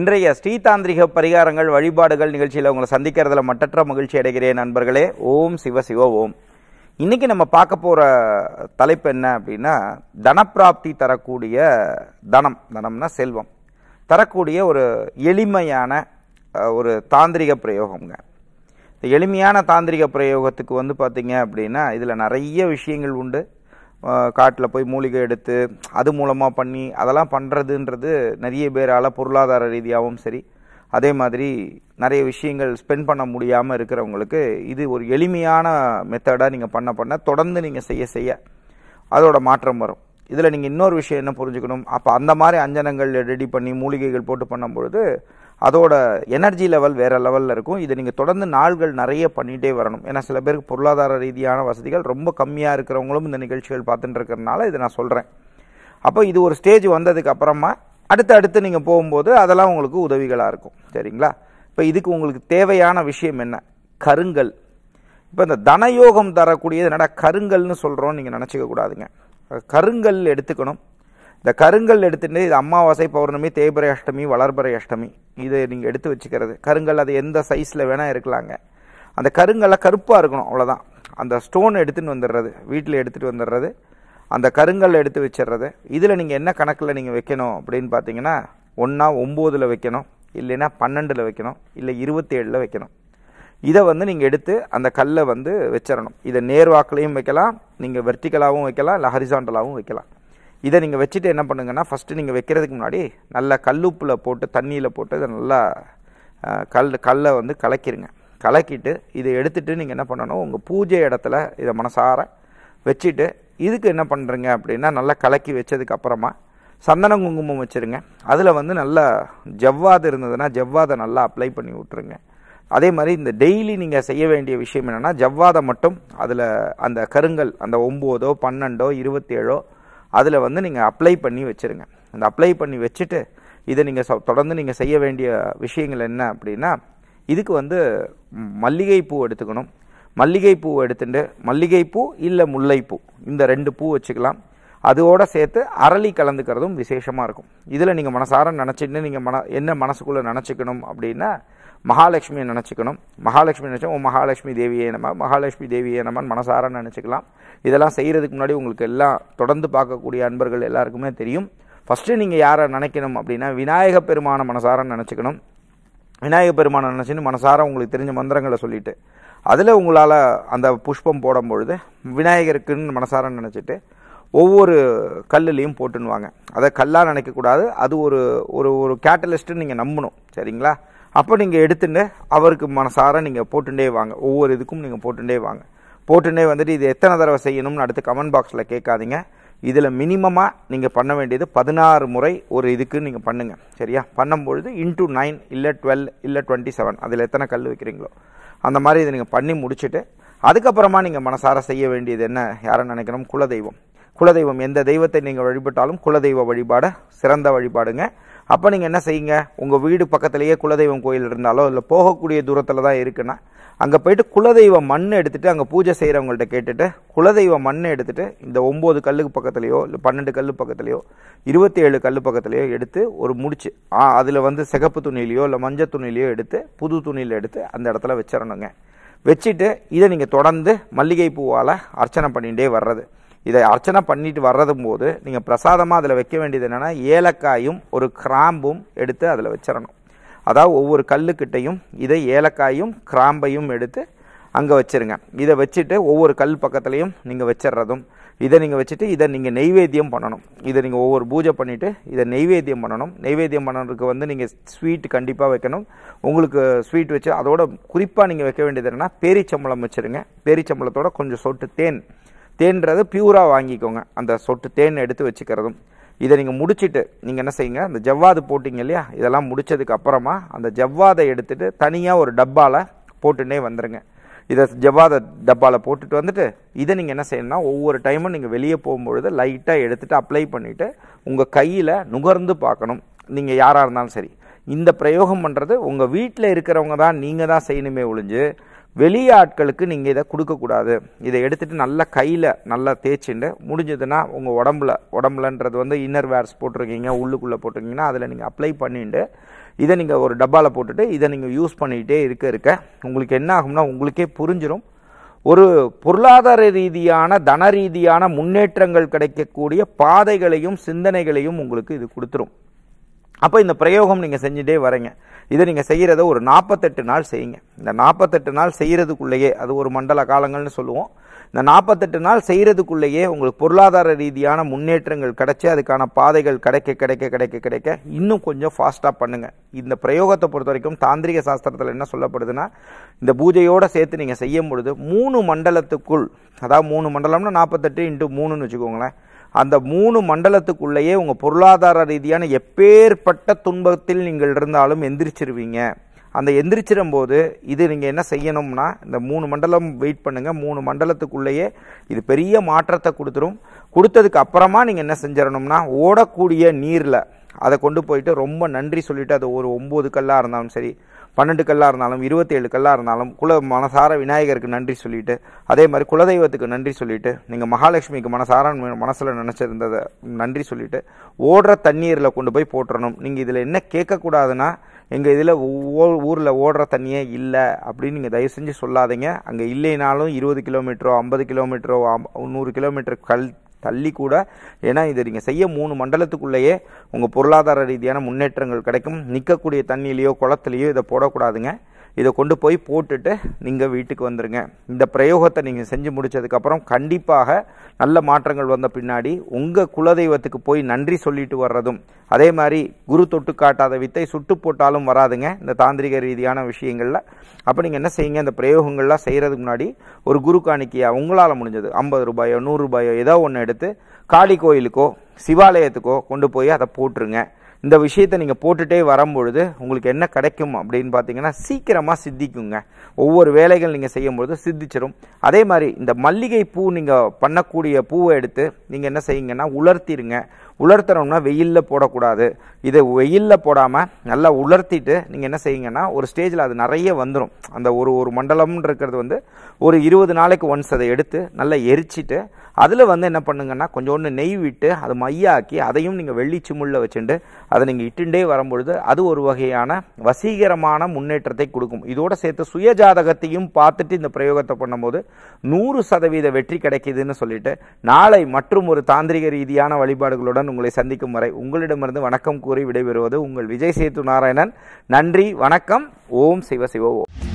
இன்றைய ஸ்ரீதாந்திரிக பரிகாரங்கள் வழிபாடுகள் நிகழ்ச்சியில் உங்களை சந்திக்கிறதுல மட்டற்ற மகிழ்ச்சி அடைகிறேன் நண்பர்களே ஓம் சிவ சிவ ஓம் இன்னைக்கு நம்ம பார்க்க போகிற தலைப்பு என்ன அப்படின்னா தனப்பிராப்தி தரக்கூடிய தனம் தனம்னா செல்வம் தரக்கூடிய ஒரு எளிமையான ஒரு தாந்திரிக பிரயோகம்ங்க எளிமையான தாந்திரிக பிரயோகத்துக்கு வந்து பார்த்திங்க அப்படின்னா இதில் நிறைய விஷயங்கள் உண்டு காட்டில் போய் மூலிகை எடுத்து அது மூலமாக பண்ணி அதெல்லாம் பண்ணுறதுன்றது நிறைய பேரால் பொருளாதார ரீதியாகவும் சரி அதே மாதிரி நிறைய விஷயங்கள் ஸ்பெண்ட் பண்ண முடியாமல் இருக்கிறவங்களுக்கு இது ஒரு எளிமையான மெத்தடாக நீங்கள் பண்ண பண்ண தொடர்ந்து நீங்கள் செய்ய செய்ய அதோட மாற்றம் வரும் இதில் நீங்கள் இன்னொரு விஷயம் என்ன புரிஞ்சுக்கணும் அப்போ அந்த மாதிரி அஞ்சனங்கள் ரெடி பண்ணி மூலிகைகள் போட்டு பண்ணும்பொழுது அதோட எனர்ஜி லெவல் வேறு லெவலில் இருக்கும் இதை நீங்கள் தொடர்ந்து நாள்கள் நிறைய பண்ணிகிட்டே வரணும் ஏன்னா சில பேருக்கு பொருளாதார ரீதியான வசதிகள் ரொம்ப கம்மியாக இருக்கிறவங்களும் இந்த நிகழ்ச்சிகள் பார்த்துட்டு இருக்கிறதுனால இதை நான் சொல்கிறேன் அப்போ இது ஒரு ஸ்டேஜ் வந்ததுக்கு அப்புறமா அடுத்து அடுத்து நீங்கள் போகும்போது அதெல்லாம் உங்களுக்கு உதவிகளாக இருக்கும் சரிங்களா இப்போ இதுக்கு உங்களுக்கு தேவையான விஷயம் என்ன கருங்கல் இப்போ இந்த தனயோகம் தரக்கூடியது என்னடா கருங்கல்னு சொல்கிறோன்னு நீங்கள் நினச்சிக்க கூடாதுங்க கருங்கல் எடுத்துக்கணும் இந்த கருங்கல் எடுத்துகிட்டு இது அமாவாசை பௌர்ணமி தேய்பிரை அஷ்டமி வளர்பிரை அஷ்டமி இதை நீங்கள் எடுத்து வச்சுக்கிறது கருங்கல் அது எந்த சைஸில் வேணால் இருக்கலாங்க அந்த கருங்கல்லாம் கருப்பாக இருக்கணும் அவ்வளோதான் அந்த ஸ்டோன் எடுத்துகிட்டு வந்துடுறது வீட்டில் எடுத்துகிட்டு வந்துடுறது அந்த கருங்கல் எடுத்து வச்சிடுறது இதில் நீங்கள் என்ன கணக்கில் நீங்கள் வைக்கணும் அப்படின்னு பார்த்தீங்கன்னா ஒன்றா ஒம்போதில் வைக்கணும் இல்லைன்னா பன்னெண்டில் வைக்கணும் இல்லை இருபத்தி ஏழில் வைக்கணும் இதை வந்து நீங்கள் எடுத்து அந்த கல்லை வந்து வச்சிடணும் இதை நேர்வாக்கிலையும் வைக்கலாம் நீங்கள் வெர்டிக்கலாகவும் வைக்கலாம் இல்லை ஹரிசாண்டலாகவும் வைக்கலாம் இதை நீங்கள் வச்சுட்டு என்ன பண்ணுங்கன்னா ஃபஸ்ட்டு நீங்கள் வைக்கிறதுக்கு முன்னாடி நல்லா கல்லுப்பில் போட்டு தண்ணியில் போட்டு இதை நல்லா கல் கல்லை வந்து கலக்கிடுங்க கலக்கிட்டு இதை எடுத்துகிட்டு நீங்கள் என்ன பண்ணணும் உங்கள் பூஜை இடத்துல இதை மனசார வச்சுட்டு இதுக்கு என்ன பண்ணுறீங்க அப்படின்னா நல்லா கலக்கி வச்சதுக்கப்புறமா சந்தன குங்குமம் வச்சுருங்க அதில் வந்து நல்லா ஜவ்வாது இருந்ததுன்னா ஜவ்வாதை நல்லா அப்ளை பண்ணி விட்ருங்க அதே மாதிரி இந்த டெய்லி நீங்கள் செய்ய வேண்டிய விஷயம் என்னென்னா ஜவ்வாதை மட்டும் அதில் அந்த கருங்கல் அந்த ஒம்போதோ பன்னெண்டோ இருபத்தேழோ அதில் வந்து நீங்கள் அப்ளை பண்ணி வச்சுருங்க அந்த அப்ளை பண்ணி வச்சுட்டு இதை நீங்கள் தொடர்ந்து நீங்கள் செய்ய வேண்டிய விஷயங்கள் என்ன அப்படின்னா இதுக்கு வந்து மல்லிகை பூ எடுத்துக்கணும் மல்லிகை பூ எடுத்துட்டு மல்லிகை பூ இல்லை முல்லைப்பூ இந்த ரெண்டு பூ வச்சுக்கலாம் அதோடு சேர்த்து அரளி கலந்துக்கிறதும் விசேஷமாக இருக்கும் இதில் நீங்கள் மனசார நினச்சிட்டு நீங்கள் மன என்ன மனசுக்குள்ளே நினச்சிக்கணும் அப்படின்னா மகாலட்சுமியை நினச்சிக்கணும் மகாலட்சுமி நினச்சோம் உன் மகாலட்சுமி தேவியே நம்ம மகாலட்சுமி தேவியே நம்ம மனசார நினச்சிக்கலாம் இதெல்லாம் செய்கிறதுக்கு முன்னாடி உங்களுக்கு எல்லாம் தொடர்ந்து பார்க்கக்கூடிய அன்பர்கள் எல்லாருக்குமே தெரியும் ஃபஸ்ட்டு நீங்கள் யாரை நினைக்கணும் அப்படின்னா விநாயக பெருமான மனசார நினச்சிக்கணும் விநாயக பெருமானை நினச்சின்னு மனசார உங்களுக்கு தெரிஞ்ச மந்திரங்களை சொல்லிவிட்டு அதில் உங்களால் அந்த புஷ்பம் போடும் பொழுது விநாயகருக்குன்னு மனசார நினச்சிட்டு ஒவ்வொரு கல்லுலேயும் போட்டுன்னுவாங்க அதை கல்லாக நினைக்கக்கூடாது அது ஒரு ஒரு ஒரு கேட்டலிஸ்ட்டுன்னு நீங்கள் நம்பணும் சரிங்களா அப்போ நீங்கள் எடுத்துட்டு அவருக்கு மனசார நீங்கள் போட்டுட்டே வாங்க ஒவ்வொரு இதுக்கும் நீங்கள் போட்டுட்டே வாங்க போட்டுட்டே வந்துட்டு இது எத்தனை தடவை செய்யணும்னு அடுத்து கமெண்ட் பாக்ஸில் கேட்காதீங்க இதில் மினிமமாக நீங்கள் பண்ண வேண்டியது பதினாறு முறை ஒரு இதுக்கு நீங்கள் பண்ணுங்கள் சரியா பண்ணும்பொழுது இன்டூ நைன் இல்லை டுவெல் இல்லை டுவெண்ட்டி செவன் அதில் எத்தனை கல் வைக்கிறீங்களோ அந்த மாதிரி இதை நீங்கள் பண்ணி முடிச்சுட்டு அதுக்கப்புறமா நீங்கள் மனசார செய்ய வேண்டியது என்ன யாரை நினைக்கிறோம் குலதெய்வம் குலதெய்வம் எந்த தெய்வத்தை நீங்கள் வழிபட்டாலும் குலதெய்வ வழிபாடை சிறந்த வழிபாடுங்க அப்போ நீங்கள் என்ன செய்யுங்க உங்கள் வீடு பக்கத்துலேயே குலதெய்வம் கோயில் இருந்தாலோ இல்லை போகக்கூடிய தூரத்தில் தான் இருக்குன்னா அங்கே போயிட்டு குலதெய்வ மண் எடுத்துகிட்டு அங்கே பூஜை செய்கிறவங்கள்ட்ட கேட்டுட்டு குலதெய்வ மண் எடுத்துகிட்டு இந்த ஒம்பது கல்லுக்கு பக்கத்துலேயோ இல்லை பன்னெண்டு கல் பக்கத்துலேயோ இருபத்தி ஏழு கல் பக்கத்துலேயோ எடுத்து ஒரு முடிச்சு அதில் வந்து சிகப்பு துணிலையோ இல்லை மஞ்சள் துணிலையோ எடுத்து புது துணியில் எடுத்து அந்த இடத்துல வச்சிடணுங்க வச்சுட்டு இதை நீங்கள் தொடர்ந்து மல்லிகை பூவால் அர்ச்சனை பண்ணிகிட்டே வர்றது இதை அர்ச்சனை பண்ணிட்டு வர்றதும் போது நீங்கள் பிரசாதமாக அதில் வைக்க வேண்டியது என்னென்னா ஏலக்காயும் ஒரு கிராம்பும் எடுத்து அதில் வச்சிடணும் அதாவது ஒவ்வொரு கல்லுக்கிட்டையும் இதை ஏலக்காயும் கிராம்பையும் எடுத்து அங்கே வச்சுருங்க இதை வச்சுட்டு ஒவ்வொரு கல் பக்கத்துலேயும் நீங்கள் வச்சிடுறதும் இதை நீங்கள் வச்சுட்டு இதை நீங்கள் நெய்வேத்தியம் பண்ணணும் இதை நீங்கள் ஒவ்வொரு பூஜை பண்ணிவிட்டு இதை நெய்வேத்தியம் பண்ணணும் நெய்வேத்தியம் பண்ணுறதுக்கு வந்து நீங்கள் ஸ்வீட் கண்டிப்பாக வைக்கணும் உங்களுக்கு ஸ்வீட் வச்சு அதோட குறிப்பாக நீங்கள் வைக்க வேண்டியது என்னென்னா பேரிச்சம்பளம் வச்சுருங்க பேரிச்சம்பளத்தோட கொஞ்சம் சொட்டு தேன் தேன்றதை பியூராக வாங்கிக்கோங்க அந்த சொட்டு தேன் எடுத்து வச்சுக்கிறதும் இதை நீங்கள் முடிச்சுட்டு நீங்கள் என்ன செய்யுங்க அந்த ஜவ்வாது போட்டிங்க இல்லையா இதெல்லாம் முடித்ததுக்கு அப்புறமா அந்த ஜவ்வாதை எடுத்துகிட்டு தனியாக ஒரு டப்பாவில் போட்டுன்னே வந்துடுங்க இதை ஜவ்வாத டப்பாவில் போட்டுட்டு வந்துட்டு இதை நீங்கள் என்ன செய்யணும்னா ஒவ்வொரு டைமும் நீங்கள் வெளியே போகும்பொழுது லைட்டாக எடுத்துகிட்டு அப்ளை பண்ணிவிட்டு உங்கள் கையில் நுகர்ந்து பார்க்கணும் நீங்கள் யாராக இருந்தாலும் சரி இந்த பிரயோகம் பண்ணுறது உங்கள் வீட்டில் இருக்கிறவங்க தான் நீங்கள் தான் செய்யணுமே ஒழிஞ்சு வெளியாட்களுக்கு நீங்கள் இதை கொடுக்கக்கூடாது இதை எடுத்துகிட்டு நல்லா கையில் நல்லா தேய்ச்சிண்டு முடிஞ்சதுன்னா உங்கள் உடம்புல உடம்புலன்றது வந்து இன்னர் வேர்ஸ் போட்டிருக்கீங்க உள்ளுக்குள்ளே போட்டிருக்கீங்கன்னா அதில் நீங்கள் அப்ளை பண்ணிட்டு இதை நீங்கள் ஒரு டப்பாவில் போட்டுட்டு இதை நீங்கள் யூஸ் பண்ணிக்கிட்டே இருக்க இருக்க உங்களுக்கு என்ன ஆகும்னா உங்களுக்கே புரிஞ்சிடும் ஒரு பொருளாதார ரீதியான தன ரீதியான முன்னேற்றங்கள் கிடைக்கக்கூடிய பாதைகளையும் சிந்தனைகளையும் உங்களுக்கு இது கொடுத்துரும் அப்போ இந்த பிரயோகம் நீங்கள் செஞ்சுட்டே வரீங்க இதை நீங்கள் செய்கிறத ஒரு நாற்பத்தெட்டு நாள் செய்யுங்க இந்த நாற்பத்தெட்டு நாள் செய்கிறதுக்குள்ளேயே அது ஒரு மண்டல காலங்கள்னு சொல்லுவோம் இந்த நாற்பத்தெட்டு நாள் செய்கிறதுக்குள்ளேயே உங்களுக்கு பொருளாதார ரீதியான முன்னேற்றங்கள் கிடைச்சி அதுக்கான பாதைகள் கிடைக்க கிடைக்க கிடைக்க கிடைக்க இன்னும் கொஞ்சம் ஃபாஸ்ட்டாக பண்ணுங்கள் இந்த பிரயோகத்தை பொறுத்த வரைக்கும் தாந்திரிக சாஸ்திரத்தில் என்ன சொல்லப்படுதுன்னா இந்த பூஜையோடு சேர்த்து நீங்கள் செய்யும் பொழுது மூணு மண்டலத்துக்குள் அதாவது மூணு மண்டலம்னா நாற்பத்தெட்டு இன்ட்டு மூணுன்னு வச்சுக்கோங்களேன் அந்த மூணு மண்டலத்துக்குள்ளேயே உங்கள் பொருளாதார ரீதியான எப்பேற்பட்ட துன்பத்தில் நீங்கள் இருந்தாலும் எந்திரிச்சிருவீங்க அந்த எந்திரிச்சிடும்போது இது நீங்கள் என்ன செய்யணும்னா இந்த மூணு மண்டலம் வெயிட் பண்ணுங்கள் மூணு மண்டலத்துக்குள்ளேயே இது பெரிய மாற்றத்தை கொடுத்துரும் கொடுத்ததுக்கு அப்புறமா நீங்கள் என்ன செஞ்சிடணும்னா ஓடக்கூடிய நீரில் அதை கொண்டு போயிட்டு ரொம்ப நன்றி சொல்லிவிட்டு அது ஒரு ஒம்பது கல்லாக இருந்தாலும் சரி பன்னெண்டு கல்லாக இருந்தாலும் இருபத்தேழு கல்லாக இருந்தாலும் குல மனசார விநாயகருக்கு நன்றி சொல்லிவிட்டு அதே மாதிரி குலதெய்வத்துக்கு நன்றி சொல்லிவிட்டு நீங்கள் மகாலட்சுமிக்கு மனசார மனசில் நினச்சிருந்ததை நன்றி சொல்லிவிட்டு ஓடுற தண்ணீரில் கொண்டு போய் போட்டுறணும் நீங்கள் இதில் என்ன கேட்கக்கூடாதுன்னா எங்கள் இதில் ஓ ஊரில் ஓடுற தண்ணியே இல்லை அப்படின்னு நீங்கள் தயவு செஞ்சு சொல்லாதீங்க அங்கே இல்லைனாலும் இருபது கிலோமீட்டரோ ஐம்பது கிலோமீட்டரோ நூறு கிலோமீட்டர் கல் தள்ளி கூட ஏன்னா இதை நீங்கள் செய்ய மூணு மண்டலத்துக்குள்ளேயே உங்கள் பொருளாதார ரீதியான முன்னேற்றங்கள் கிடைக்கும் நிற்கக்கூடிய தண்ணியிலையோ குளத்துலையோ இதை போடக்கூடாதுங்க இதை கொண்டு போய் போட்டுட்டு நீங்கள் வீட்டுக்கு வந்துடுங்க இந்த பிரயோகத்தை நீங்கள் செஞ்சு முடித்ததுக்கப்புறம் கண்டிப்பாக நல்ல மாற்றங்கள் வந்த பின்னாடி உங்கள் குலதெய்வத்துக்கு போய் நன்றி சொல்லிட்டு வர்றதும் அதே மாதிரி குரு தொட்டு காட்டாத வித்தை சுட்டு போட்டாலும் வராதுங்க இந்த தாந்திரிக ரீதியான விஷயங்களில் அப்போ நீங்கள் என்ன செய்யுங்க இந்த பிரயோகங்கள்லாம் செய்கிறதுக்கு முன்னாடி ஒரு குரு காணிக்கையாக உங்களால் முடிஞ்சது ஐம்பது ரூபாயோ நூறுரூபாயோ ஏதோ ஒன்று எடுத்து காளி கோயிலுக்கோ சிவாலயத்துக்கோ கொண்டு போய் அதை போட்டுருங்க இந்த விஷயத்தை நீங்கள் போட்டுகிட்டே வரும்பொழுது உங்களுக்கு என்ன கிடைக்கும் அப்படின்னு பார்த்தீங்கன்னா சீக்கிரமாக சித்திக்குங்க ஒவ்வொரு வேலைகள் நீங்கள் செய்யும்பொழுது சித்திச்சிடும் அதே மாதிரி இந்த மல்லிகை பூ நீங்கள் பண்ணக்கூடிய பூவை எடுத்து நீங்கள் என்ன செய்யுங்கன்னா உலர்த்திடுங்க உலர்த்தணும்னா வெயிலில் போடக்கூடாது இதை வெயிலில் போடாமல் நல்லா உலர்த்திட்டு நீங்கள் என்ன செய்யுங்கன்னா ஒரு ஸ்டேஜில் அது நிறைய வந்துடும் அந்த ஒரு ஒரு மண்டலம்னு இருக்கிறது வந்து ஒரு இருபது நாளைக்கு ஒன்ஸ் அதை எடுத்து நல்லா எரிச்சிட்டு அதில் வந்து என்ன பண்ணுங்கன்னா கொஞ்சோண்டு நெய் விட்டு அதை மையாக்கி அதையும் நீங்கள் வெள்ளி சிமுள்ள வச்சுட்டு அதை நீங்கள் இட்டுண்டே வரும்பொழுது அது ஒரு வகையான வசீகரமான முன்னேற்றத்தை கொடுக்கும் இதோட சேர்த்து சுய ஜாதகத்தையும் பார்த்துட்டு இந்த பிரயோகத்தை பண்ணும்போது நூறு சதவீத வெற்றி கிடைக்கிதுன்னு சொல்லிட்டு நாளை மற்றும் ஒரு தாந்திரிக ரீதியான வழிபாடுகளுடன் உங்களை சந்திக்கும் வரை உங்களிடமிருந்து வணக்கம் கூறி விடைபெறுவது உங்கள் விஜய் சேத்து நாராயணன் நன்றி வணக்கம் ஓம் சிவ சிவ ஓம்